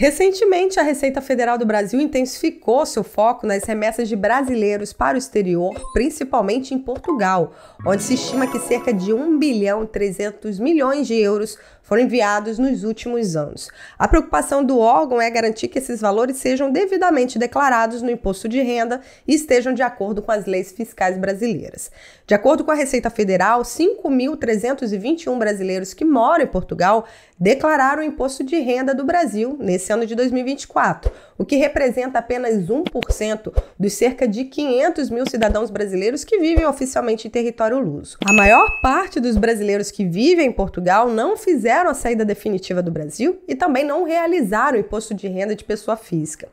Recentemente, a Receita Federal do Brasil intensificou seu foco nas remessas de brasileiros para o exterior, principalmente em Portugal, onde se estima que cerca de 1 bilhão e 300 milhões de euros foram enviados nos últimos anos. A preocupação do órgão é garantir que esses valores sejam devidamente declarados no imposto de renda e estejam de acordo com as leis fiscais brasileiras. De acordo com a Receita Federal, 5.321 brasileiros que moram em Portugal declararam o imposto de renda do Brasil nesse esse ano de 2024, o que representa apenas 1% dos cerca de 500 mil cidadãos brasileiros que vivem oficialmente em território luso. A maior parte dos brasileiros que vivem em Portugal não fizeram a saída definitiva do Brasil e também não realizaram o imposto de renda de pessoa física.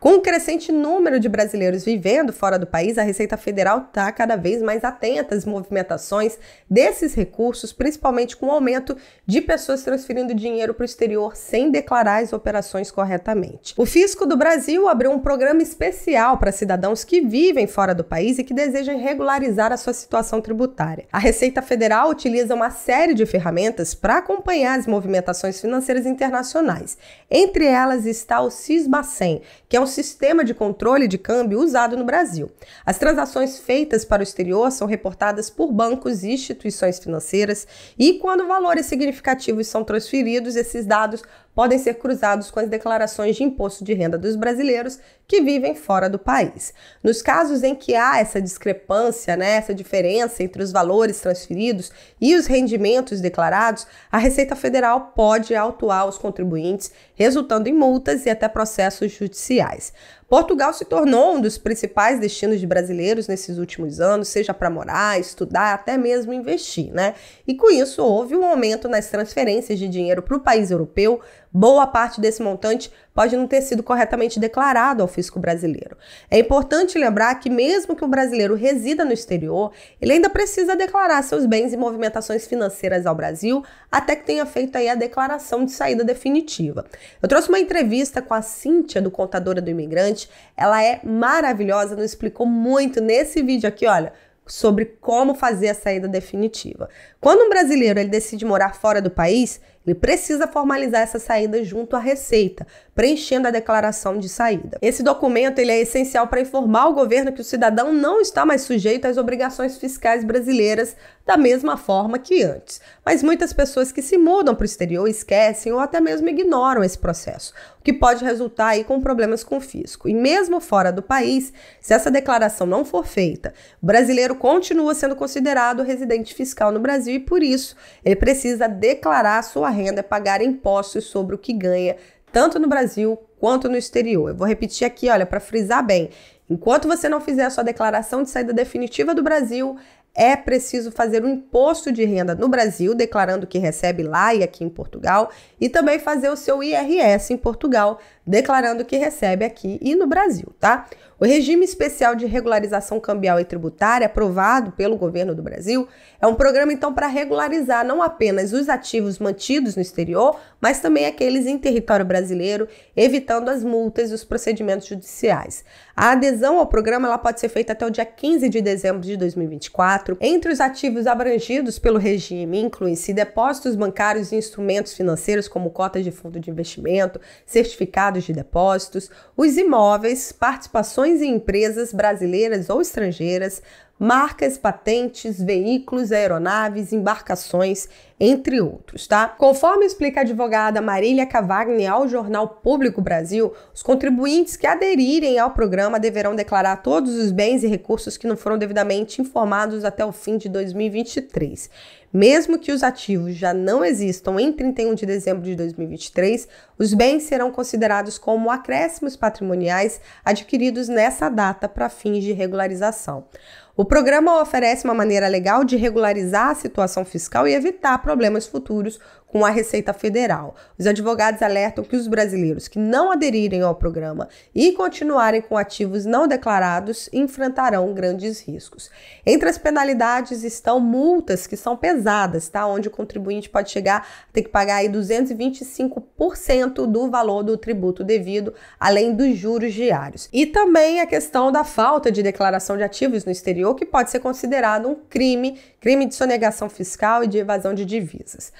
Com o crescente número de brasileiros vivendo fora do país, a Receita Federal está cada vez mais atenta às movimentações desses recursos, principalmente com o aumento de pessoas transferindo dinheiro para o exterior sem declarar as operações informações corretamente. O Fisco do Brasil abriu um programa especial para cidadãos que vivem fora do país e que desejam regularizar a sua situação tributária. A Receita Federal utiliza uma série de ferramentas para acompanhar as movimentações financeiras internacionais. Entre elas está o SISBACEN, que é um sistema de controle de câmbio usado no Brasil. As transações feitas para o exterior são reportadas por bancos e instituições financeiras e quando valores significativos são transferidos, esses dados podem ser cruzados com as declarações de imposto de renda dos brasileiros que vivem fora do país. Nos casos em que há essa discrepância, né, essa diferença entre os valores transferidos e os rendimentos declarados, a Receita Federal pode autuar os contribuintes, resultando em multas e até processos judiciais. Portugal se tornou um dos principais destinos de brasileiros nesses últimos anos, seja para morar, estudar, até mesmo investir, né? E com isso houve um aumento nas transferências de dinheiro para o país europeu. Boa parte desse montante pode não ter sido corretamente declarado ao fisco brasileiro. É importante lembrar que mesmo que o brasileiro resida no exterior, ele ainda precisa declarar seus bens e movimentações financeiras ao Brasil até que tenha feito aí a declaração de saída definitiva. Eu trouxe uma entrevista com a Cíntia do Contadora do Imigrante ela é maravilhosa, não explicou muito nesse vídeo aqui, olha, sobre como fazer a saída definitiva. Quando um brasileiro ele decide morar fora do país, ele precisa formalizar essa saída junto à Receita, preenchendo a declaração de saída. Esse documento ele é essencial para informar o governo que o cidadão não está mais sujeito às obrigações fiscais brasileiras da mesma forma que antes. Mas muitas pessoas que se mudam para o exterior esquecem ou até mesmo ignoram esse processo, o que pode resultar aí com problemas com o fisco. E mesmo fora do país, se essa declaração não for feita, o brasileiro continua sendo considerado residente fiscal no Brasil e por isso ele precisa declarar sua renda é pagar impostos sobre o que ganha, tanto no Brasil quanto no exterior. Eu vou repetir aqui, olha, para frisar bem. Enquanto você não fizer a sua declaração de saída definitiva do Brasil, é preciso fazer o um imposto de renda no Brasil, declarando que recebe lá e aqui em Portugal, e também fazer o seu IRS em Portugal, declarando que recebe aqui e no Brasil, tá? O regime especial de regularização cambial e tributária aprovado pelo governo do Brasil é um programa então para regularizar não apenas os ativos mantidos no exterior, mas também aqueles em território brasileiro, evitando as multas e os procedimentos judiciais. A adesão ao programa ela pode ser feita até o dia 15 de dezembro de 2024 4, entre os ativos abrangidos pelo regime incluem-se depósitos bancários e instrumentos financeiros como cotas de fundo de investimento, certificados de depósitos, os imóveis, participações em empresas brasileiras ou estrangeiras, marcas, patentes, veículos, aeronaves, embarcações, entre outros, tá? Conforme explica a advogada Marília Cavagni ao jornal Público Brasil, os contribuintes que aderirem ao programa deverão declarar todos os bens e recursos que não foram devidamente informados até o fim de 2023. Mesmo que os ativos já não existam em 31 de dezembro de 2023, os bens serão considerados como acréscimos patrimoniais adquiridos nessa data para fins de regularização. O programa oferece uma maneira legal de regularizar a situação fiscal e evitar problemas futuros com a Receita Federal. Os advogados alertam que os brasileiros que não aderirem ao programa e continuarem com ativos não declarados enfrentarão grandes riscos. Entre as penalidades estão multas que são pesadas, tá? Onde o contribuinte pode chegar a ter que pagar aí 225% do valor do tributo devido, além dos juros diários. E também a questão da falta de declaração de ativos no exterior, que pode ser considerado um crime, crime de sonegação fiscal e de evasão de divisas.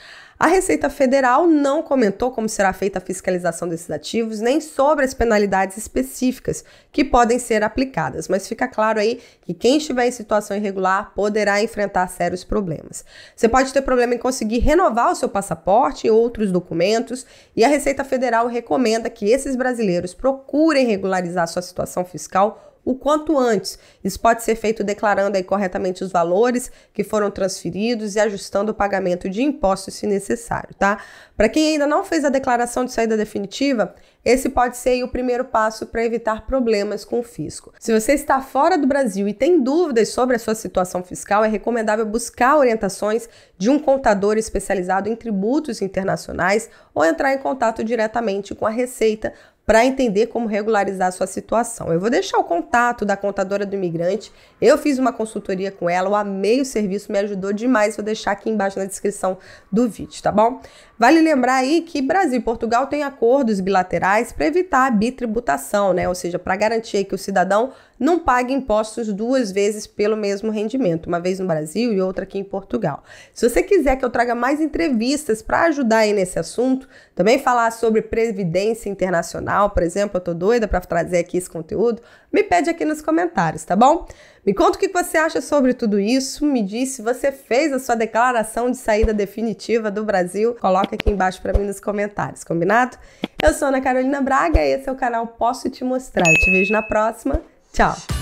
A Receita Federal não comentou como será feita a fiscalização desses ativos, nem sobre as penalidades específicas que podem ser aplicadas, mas fica claro aí que quem estiver em situação irregular poderá enfrentar sérios problemas. Você pode ter problema em conseguir renovar o seu passaporte e outros documentos, e a Receita Federal recomenda que esses brasileiros procurem regularizar sua situação fiscal o quanto antes. Isso pode ser feito declarando aí corretamente os valores que foram transferidos e ajustando o pagamento de impostos se necessário, tá? Para quem ainda não fez a declaração de saída definitiva, esse pode ser o primeiro passo para evitar problemas com o fisco. Se você está fora do Brasil e tem dúvidas sobre a sua situação fiscal, é recomendável buscar orientações de um contador especializado em tributos internacionais ou entrar em contato diretamente com a Receita para entender como regularizar a sua situação. Eu vou deixar o contato da contadora do imigrante. Eu fiz uma consultoria com ela, eu amei o serviço, me ajudou demais. Vou deixar aqui embaixo na descrição do vídeo, tá bom? Vale lembrar aí que Brasil e Portugal têm acordos bilaterais para evitar a bitributação, né? Ou seja, para garantir que o cidadão não pague impostos duas vezes pelo mesmo rendimento, uma vez no Brasil e outra aqui em Portugal. Se você quiser que eu traga mais entrevistas para ajudar aí nesse assunto, também falar sobre previdência internacional canal, por exemplo, eu tô doida para trazer aqui esse conteúdo, me pede aqui nos comentários, tá bom? Me conta o que você acha sobre tudo isso, me diz se você fez a sua declaração de saída definitiva do Brasil, coloca aqui embaixo para mim nos comentários, combinado? Eu sou Ana Carolina Braga e esse é o canal Posso Te Mostrar. Eu te vejo na próxima. Tchau!